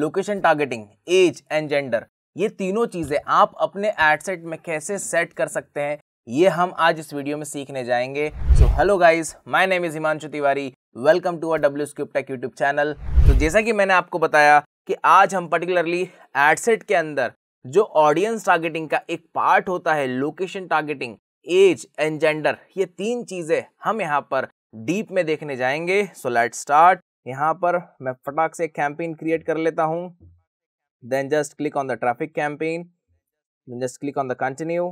Location targeting age and gender ये तीनों चीज़ें आप अपने एडसेट में कैसे सेट कर सकते हैं ये हम आज इस वीडियो में सीखने जाएंगे so hello guys my name is Himanshu Tiwari welcome to our W Scube tech YouTube channel तो जैसा कि मैंने आपको बताया कि आज हम पर्टिकुलरली एडसेट के अंदर जो ऑडियंस टारगेटिंग का एक पार्ट होता है location targeting age and gender ये तीन चीज़ें हम यहाँ पर डीप में देखने जाएंगे सो लेट स्टार्ट यहाँ पर मैं फटाक से एक कैंपेन क्रिएट कर लेता हूँ then just click on the traffic campaign then just click on the continue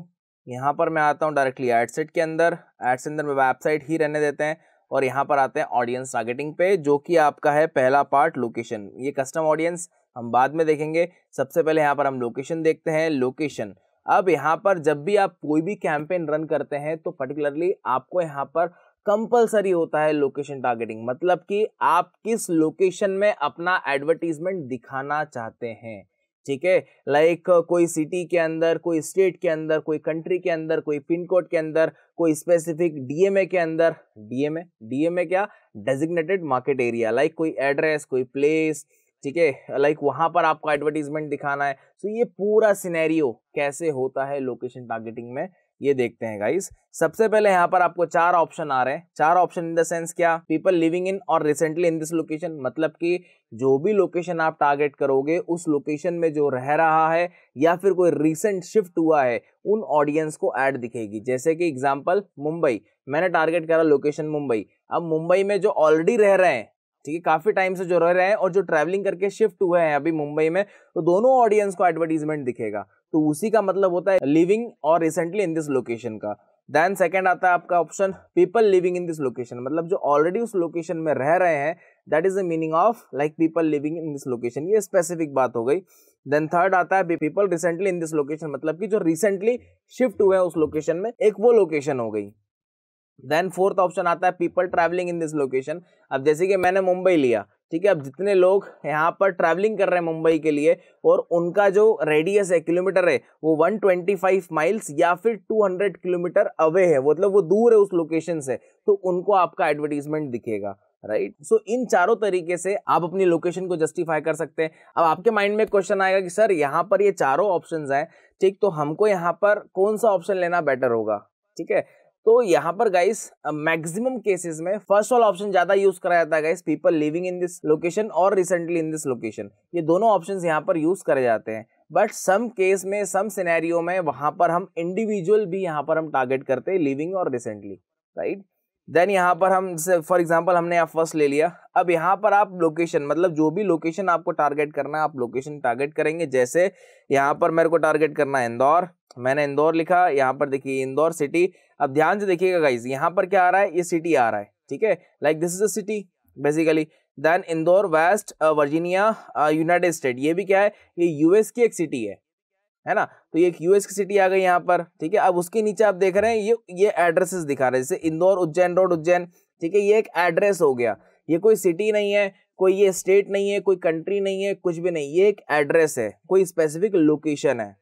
यहाँ पर मैं आता हूँ डायरेक्टली एडसेट के अंदर एड्स के अंदर मैं वेबसाइट ही रहने देते हैं और यहाँ पर आते हैं ऑडियंस टारगेटिंग पे जो कि आपका है पहला पार्ट लोकेशन ये कस्टम ऑडियंस हम बाद में देखेंगे सबसे पहले यहाँ पर हम लोकेशन देखते हैं लोकेशन अब यहाँ पर जब भी आप कोई भी कैंपेन रन करते हैं तो पर्टिकुलरली आपको यहाँ पर कंपलसरी होता है लोकेशन टारगेटिंग मतलब कि आप किस लोकेशन में अपना एडवर्टीजमेंट दिखाना चाहते हैं ठीक है लाइक कोई सिटी के अंदर कोई स्टेट के अंदर कोई कंट्री के अंदर कोई पिन कोड के अंदर कोई स्पेसिफिक डीएमए के अंदर डीएमए डीएमए क्या डेजिग्नेटेड मार्केट एरिया लाइक कोई एड्रेस कोई प्लेस ठीक है लाइक वहां पर आपको एडवर्टीजमेंट दिखाना है सो so, ये पूरा सिनेरियो कैसे होता है लोकेशन टारगेटिंग में ये देखते हैं गाइस सबसे पहले यहाँ पर आपको चार ऑप्शन आ रहे हैं चार ऑप्शन इन द सेंस क्या पीपल लिविंग इन और रिसेंटली इन दिस लोकेशन मतलब कि जो भी लोकेशन आप टारगेट करोगे उस लोकेशन में जो रह रहा है या फिर कोई रिसेंट शिफ्ट हुआ है उन ऑडियंस को ऐड दिखेगी जैसे कि एग्जाम्पल मुंबई मैंने टारगेट करा लोकेशन मुंबई अब मुंबई में जो ऑलरेडी रह रहे हैं ठीक है काफ़ी टाइम से जो रह रहे हैं और जो ट्रैवलिंग करके शिफ्ट हुए हैं अभी मुंबई में तो दोनों ऑडियंस को एडवर्टीजमेंट दिखेगा तो उसी का मतलब होता है लिविंग और रिसेंटली इन दिस लोकेशन का देन सेकेंड आता है आपका option people living in this location मतलब जो ऑलरेडी उस लोकेशन में रह रहे हैं that is the meaning of like people living in this location ये स्पेसिफिक बात हो गई देन थर्ड आता है people recently in this location मतलब कि जो रिसेंटली शिफ्ट हुए हैं उस लोकेशन में एक वो लोकेशन हो गई देन फोर्थ ऑप्शन आता है people travelling in this location अब जैसे कि मैंने मुंबई लिया ठीक है अब जितने लोग यहाँ पर ट्रैवलिंग कर रहे हैं मुंबई के लिए और उनका जो रेडियस है किलोमीटर है वो 125 माइल्स या फिर 200 किलोमीटर अवे है मतलब वो दूर है उस लोकेशन से तो उनको आपका एडवर्टीजमेंट दिखेगा राइट right? सो so, इन चारों तरीके से आप अपनी लोकेशन को जस्टिफाई कर सकते हैं अब आपके माइंड में क्वेश्चन आएगा कि सर यहाँ पर ये चारों ऑप्शन हैं ठीक तो हमको यहाँ पर कौन सा ऑप्शन लेना बेटर होगा ठीक है तो यहाँ पर गाइस मैक्सिमम केसेस में फर्स्ट वाला ऑप्शन ज्यादा यूज करा जाता है guys people living in this location और रिसेंटली इन दिस लोकेशन ये दोनों ऑप्शंस यहाँ पर यूज करे जाते हैं बट सम केस में सम सिनेरियो में वहां पर हम इंडिविजुअल भी यहाँ पर हम टारगेट करते हैं लिविंग और रिसेंटली राइट right? देन यहाँ पर हम जैसे फॉर एग्जाम्पल हमने यहाँ फर्स्ट ले लिया अब यहाँ पर आप लोकेशन मतलब जो भी लोकेशन आपको टारगेट करना है आप लोकेशन टारगेट करेंगे जैसे यहाँ पर मेरे को टारगेट करना है इंदौर मैंने इंदौर लिखा यहाँ पर देखिए इंदौर सिटी अब ध्यान से देखिएगा गाइज यहाँ पर क्या आ रहा है ये सिटी आ रहा है ठीक है like this is a city basically then Indore West Virginia United State ये भी क्या है ये यूएस की एक सिटी है है ना तो ये एक यूएस की सिटी आ गई यहाँ पर ठीक है अब उसके नीचे आप देख रहे हैं ये ये एड्रेसेस दिखा रहे हैं जैसे इंदौर उज्जैन रोड उज्जैन ठीक है ये एक एड्रेस हो गया ये कोई सिटी नहीं है कोई ये स्टेट नहीं है कोई कंट्री नहीं है कुछ भी नहीं ये एक एड्रेस है कोई स्पेसिफिक लोकेशन है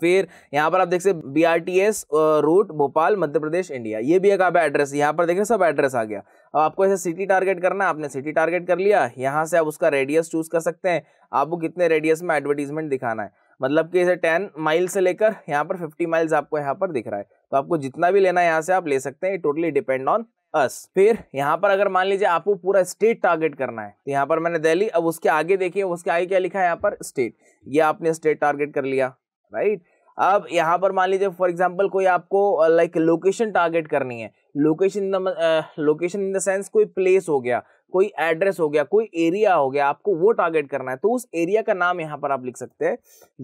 फिर यहाँ पर आप देख सकते B R T S route Bhopal Madhya Pradesh India ये भी एक आप एड्रेस यहाँ पर देख रहे सब एड्रेस आ गया अब आपको ऐसे सिटी टारगेट करना आपने सिटी टारगेट कर लिया यहाँ से आप उसका रेडियस चूज कर सकते हैं आपको कितने रेडियस में एडवर्टीजमेंट दिखाना है मतलब कि इसे टेन माइल से लेकर यहाँ पर फिफ्टी माइल्स आपको यहाँ पर दिख रहा है तो आपको जितना भी लेना है यहाँ से आप ले सकते हैं टोटली डिपेंड ऑन अस फिर यहाँ पर अगर मान लीजिए आपको पूरा स्टेट टारगेट करना है तो यहाँ पर मैंने दिल्ली अब उसके आगे देखिए उसके आगे क्या लिखा है यहाँ पर स्टेट ये आपने स्टेट टारगेट कर लिया राइट अब यहाँ पर मान लीजिए फॉर एग्जाम्पल कोई आपको लाइक लोकेशन टारगेट करनी है location location in the sense कोई प्लेस हो गया कोई एड्रेस हो गया कोई एरिया हो गया आपको वो टारगेट करना है तो उस एरिया का नाम यहाँ पर आप लिख सकते हैं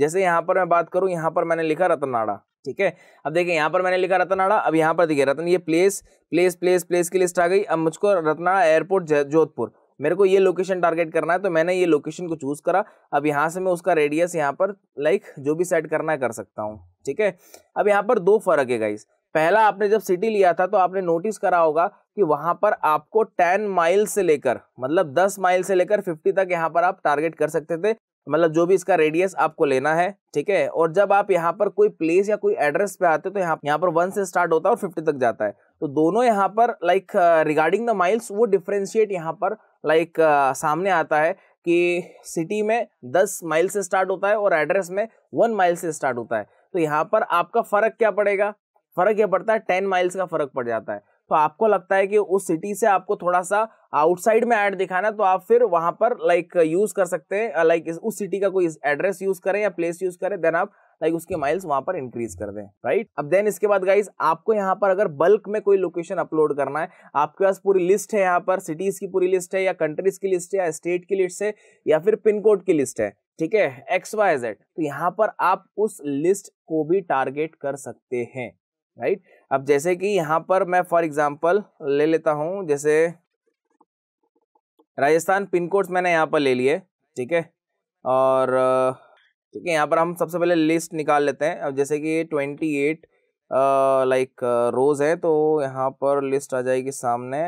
जैसे यहाँ पर मैं बात करूँ यहाँ पर मैंने लिखा रतनाड़ा ठीक है अब देखिए यहाँ पर मैंने लिखा रतनाड़ा अब यहाँ पर देखिए रतन ये प्लेस प्लेस प्लेस प्लेस की लिस्ट आ गई अब मुझको रतनाड़ा एयरपोर्ट जोधपुर मेरे को ये लोकेशन टारगेट करना है तो मैंने ये लोकेशन को चूज़ करा अब यहाँ से मैं उसका रेडियस यहाँ पर लाइक जो भी सेट करना है कर सकता हूँ ठीक है अब यहाँ पर दो फर्क है गाइज़ पहला आपने जब सिटी लिया था तो आपने नोटिस करा होगा कि वहां पर आपको 10 माइल से लेकर मतलब 10 माइल से लेकर 50 तक यहाँ पर आप टारगेट कर सकते थे मतलब जो भी इसका रेडियस आपको लेना है ठीक है और जब आप यहाँ पर कोई प्लेस या कोई एड्रेस पे आते हो तो यहाँ यहाँ पर वन से स्टार्ट होता है और फिफ्टी तक जाता है तो दोनों यहाँ पर लाइक रिगार्डिंग द माइल्स वो डिफ्रेंशिएट यहाँ पर लाइक like, uh, सामने आता है कि सिटी में दस माइल से स्टार्ट होता है और एड्रेस में वन माइल से स्टार्ट होता है तो यहाँ पर आपका फर्क क्या पड़ेगा फर्क यह पड़ता है टेन माइल्स का फर्क पड़ जाता है तो आपको लगता है कि उस सिटी से आपको थोड़ा सा आउटसाइड में ऐड दिखाना तो आप फिर वहां पर लाइक यूज कर सकते हैं लाइक उस सिटी का कोई एड्रेस यूज करें या प्लेस यूज करें देन आप लाइक उसके माइल्स वहां पर इंक्रीज कर दें राइट अब देन इसके बाद गाइज आपको यहाँ पर अगर बल्क में कोई लोकेशन अपलोड करना है आपके पास पूरी लिस्ट है यहाँ पर सिटीज की पूरी लिस्ट है या कंट्रीज की लिस्ट है या स्टेट की लिस्ट है या फिर पिन कोड की लिस्ट है ठीक है एक्स वाई जेड तो यहाँ पर आप उस लिस्ट को भी टारगेट कर सकते हैं राइट अब जैसे कि यहाँ पर मैं फॉर एग्जाम्पल ले लेता हूँ जैसे राजस्थान पिन कोड्स मैंने यहाँ पर ले लिए ठीक है और ठीक है यहाँ पर हम सबसे पहले लिस्ट निकाल लेते हैं अब जैसे कि ट्वेंटी एट लाइक रोज़ है तो यहाँ पर लिस्ट आ जाएगी सामने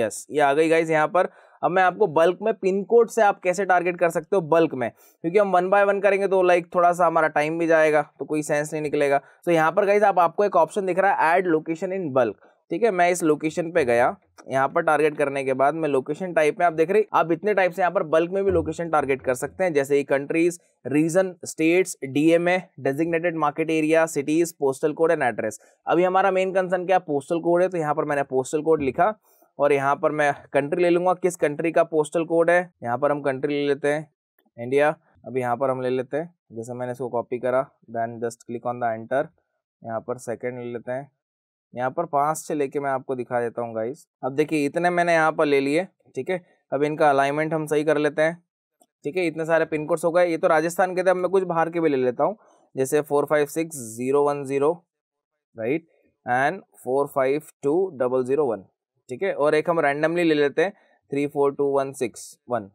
यस ये आ गई गाइज यहाँ पर अब मैं आपको बल्क में पिन कोड से आप कैसे टारगेट कर सकते हो बल्क में क्योंकि हम वन बाय वन करेंगे तो लाइक थोड़ा सा हमारा टाइम भी जाएगा तो कोई सेंस नहीं निकलेगा तो यहाँ पर गई आप आपको एक ऑप्शन दिख रहा है एड लोकेशन इन बल्क ठीक है मैं इस लोकेशन पे गया यहाँ पर टारगेट करने के बाद मैं लोकेशन टाइप में आप देख रहे आप इतने टाइप से यहाँ पर बल्क में भी लोकेशन टारगेट कर सकते हैं जैसे countries region states DMA designated market area cities postal code and address अभी हमारा मेन कंसर्न क्या पोस्टल कोड है तो यहाँ पर मैंने पोस्टल कोड लिखा और यहाँ पर मैं कंट्री ले लूँगा किस कंट्री का पोस्टल कोड है यहाँ पर हम कंट्री ले लेते हैं इंडिया अब यहाँ पर हम ले लेते हैं जैसे मैंने इसको कॉपी करा then just click on the enter यहाँ पर सेकेंड ले लेते हैं यहाँ पर पाँच से लेके मैं आपको दिखा देता हूँ गाइस अब देखिए इतने मैंने यहाँ पर ले लिए ठीक है अब इनका अलाइनमेंट हम सही कर लेते हैं ठीक है इतने सारे पिन कोड्स हो गए ये तो राजस्थान के थे अब मैं कुछ बाहर के भी ले लेता हूँ जैसे four five six zero one zero right and four five two double zero one ठीक है और एक हम रैंडमली ले लेते हैं three four two one six one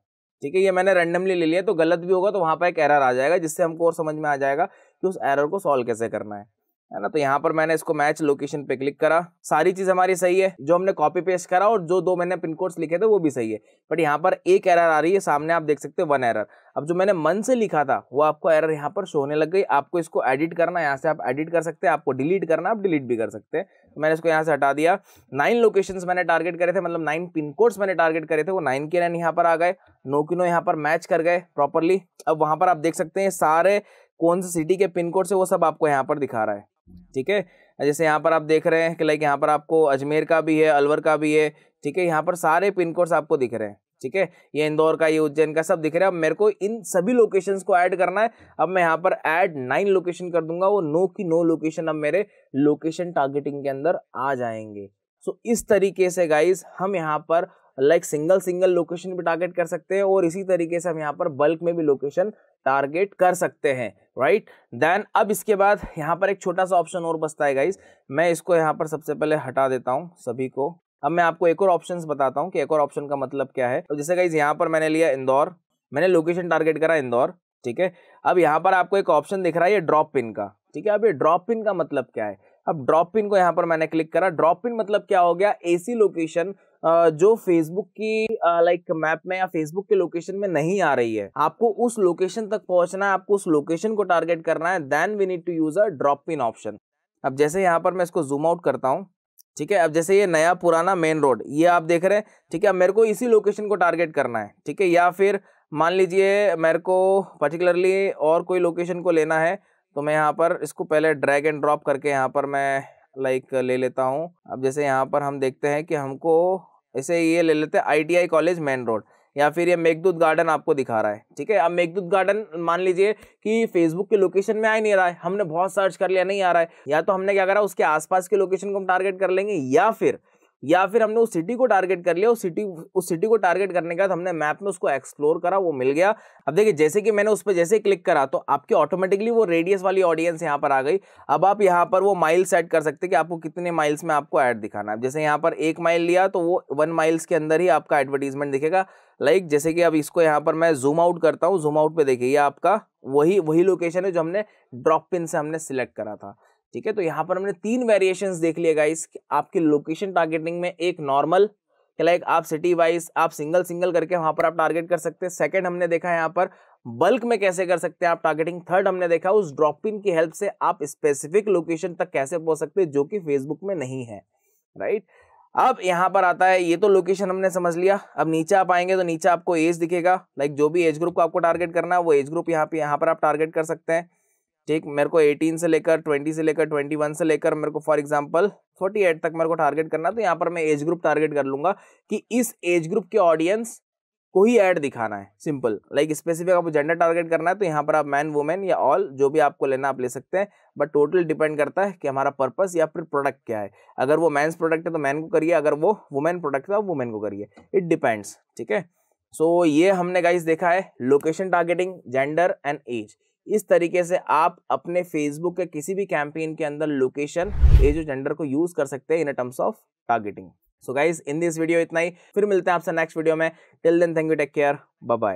ठीक है ये मैंने रैंडमली ले लिया तो गलत भी होगा तो वहाँ पर एक एरर आ जाएगा जिससे हमको और समझ में आ जाएगा कि उस एरर को सॉल्व कैसे करना है है ना तो यहाँ पर मैंने इसको मैच लोकेशन पे क्लिक करा सारी चीज हमारी सही है जो हमने कॉपी पेस्ट करा और जो दो मैंने पिन कोड्स लिखे थे वो भी सही है बट यहाँ पर एक एरर आ रही है सामने आप देख सकते हैं वन एरर अब जो मैंने मन से लिखा था वो आपको एरर यहाँ पर शो होने लग गई आपको इसको एडिट करना यहाँ से आप एडिट कर सकते हैं आपको डिलीट करना आप डिलीट भी कर सकते हैं तो मैंने इसको यहाँ से हटा दिया नाइन लोकेशन मैंने टारगेट करे थे मतलब नाइन पिन कोड्स मैंने टारगेट करे थे वो नाइन के नाइन यहाँ पर आ गए नो किनो यहाँ पर मैच कर गए प्रॉपरली अब वहाँ पर आप देख सकते हैं सारे कौन से सिटी के पिन कोड से वो सब आपको यहाँ पर दिखा रहा है ठीक है जैसे यहाँ पर आप देख रहे हैं कि लाइक यहाँ पर आपको अजमेर का भी है अलवर का भी है ठीक है यहाँ पर सारे पिन कोड्स आपको दिख रहे हैं ठीक है ये इंदौर का ये उज्जैन का सब दिख रहा है अब मेरे को इन सभी लोकेशंस को ऐड करना है अब मैं यहाँ पर ऐड नाइन लोकेशन कर दूंगा वो नो की नो लोकेशन अब मेरे लोकेशन टारगेटिंग के अंदर आ जाएंगे सो इस तरीके से गाइज हम यहाँ पर लाइक सिंगल सिंगल लोकेशन भी टारगेट कर सकते हैं और इसी तरीके से हम यहाँ पर बल्क में भी लोकेशन टारगेट कर सकते हैं राइट देन अब इसके बाद यहाँ पर एक छोटा सा ऑप्शन और बचता है गाइज मैं इसको यहाँ पर सबसे पहले हटा देता हूँ सभी को अब मैं आपको एक और ऑप्शन बताता हूँ कि एक और ऑप्शन का मतलब क्या है तो जैसे गाइज यहाँ पर मैंने लिया इंदौर मैंने लोकेशन टारगेट करा इंदौर ठीक है अब यहाँ पर आपको एक ऑप्शन दिख रहा है ये ड्रॉप पिन का ठीक है अब ये ड्रॉप पिन का मतलब क्या है अब ड्रॉप पिन को यहाँ पर मैंने क्लिक करा ड्रॉप पिन मतलब क्या हो गया ऐसी लोकेशन जो फेसबुक की लाइक मैप में या फेसबुक के लोकेशन में नहीं आ रही है आपको उस लोकेशन तक पहुंचना है आपको उस लोकेशन को टारगेट करना है then we need to use a drop pin option अब जैसे यहाँ पर मैं इसको जूम आउट करता हूँ ठीक है अब जैसे ये नया पुराना मेन रोड ये आप देख रहे हैं ठीक है अब मेरे को इसी लोकेशन को टारगेट करना है ठीक है या फिर मान लीजिए मेरे को पर्टिकुलरली और कोई लोकेशन को लेना है तो मैं यहाँ पर इसको पहले ड्रैग एंड ड्रॉप करके यहाँ पर मैं लाइक ले लेता हूँ अब जैसे यहाँ पर हम देखते हैं कि हमको ऐसे ये ले लेते हैं आई कॉलेज मेन रोड या फिर ये मेघदूत गार्डन आपको दिखा रहा है ठीक है अब मेघदूत गार्डन मान लीजिए कि फेसबुक के लोकेशन में आ ही नहीं रहा है हमने बहुत सर्च कर लिया नहीं आ रहा है या तो हमने क्या करा उसके आसपास के लोकेशन को हम टारगेट कर लेंगे या फिर या फिर हमने उस सिटी को टारगेट कर लिया उस सिटी उस सिटी को टारगेट करने के बाद हमने मैप में उसको एक्सप्लोर करा वो मिल गया अब देखिए जैसे कि मैंने उस पर जैसे क्लिक करा तो आपके ऑटोमेटिकली वो रेडियस वाली ऑडियंस यहाँ पर आ गई अब आप यहाँ पर वो माइल सेट कर सकते कि आपको कितने माइल्स में आपको ऐड दिखाना है जैसे यहाँ पर एक माइल लिया तो वो वन माइल्स के अंदर ही आपका एडवर्टीजमेंट दिखेगा लाइक like, जैसे कि अब इसको यहाँ पर मैं जूम आउट करता हूँ जूम आउट पे देखिए ये आपका वही वही लोकेशन है जो हमने ड्रॉप पिन से हमने सिलेक्ट करा था ठीक है तो यहाँ पर हमने तीन वेरिएशन देख लिए गाइस आपकी लोकेशन टारगेटिंग में एक नॉर्मल लाइक आप सिटी वाइज आप सिंगल सिंगल करके वहां पर आप टारगेट कर सकते हैं सेकंड हमने देखा यहाँ पर बल्क में कैसे कर सकते हैं आप टारगेटिंग थर्ड हमने देखा उस ड्रॉप इन की हेल्प से आप स्पेसिफिक लोकेशन तक कैसे पहुंच सकते हैं जो कि फेसबुक में नहीं है राइट अब यहाँ पर आता है ये तो लोकेशन हमने समझ लिया अब नीचे आप आएंगे तो नीचे आपको एज दिखेगा लाइक जो भी एज ग्रुप को आपको टारगेट करना है वो एज ग्रुप यहाँ पे यहाँ पर आप टारगेट कर सकते हैं ठीक मेरे को 18 से लेकर 20 से लेकर 21 से लेकर मेरे को फॉर एग्जांपल 48 तक मेरे को टारगेट करना तो यहाँ पर मैं एज ग्रुप टारगेट कर लूंगा कि इस एज ग्रुप के ऑडियंस को ही ऐड दिखाना है सिंपल लाइक स्पेसिफिक आपको जेंडर टारगेट करना है तो यहाँ पर आप मैन वुमेन या ऑल जो भी आपको लेना आप ले सकते हैं बट टोटल डिपेंड करता है कि हमारा पर्पस या फिर प्रोडक्ट क्या है अगर वो मैंस प्रोडक्ट है तो मैन को करिए अगर वो वुमेन प्रोडक्ट है तो वुमेन को करिए इट डिपेंड्स ठीक है सो ये हमने गाइस देखा है location targeting gender and age इस तरीके से आप अपने फेसबुक के किसी भी कैंपेन के अंदर लोकेशन एज और जेंडर को यूज कर सकते हैं in terms of targeting so guys in this video इतना ही फिर मिलते हैं आपसे नेक्स्ट वीडियो में till then thank you take care bye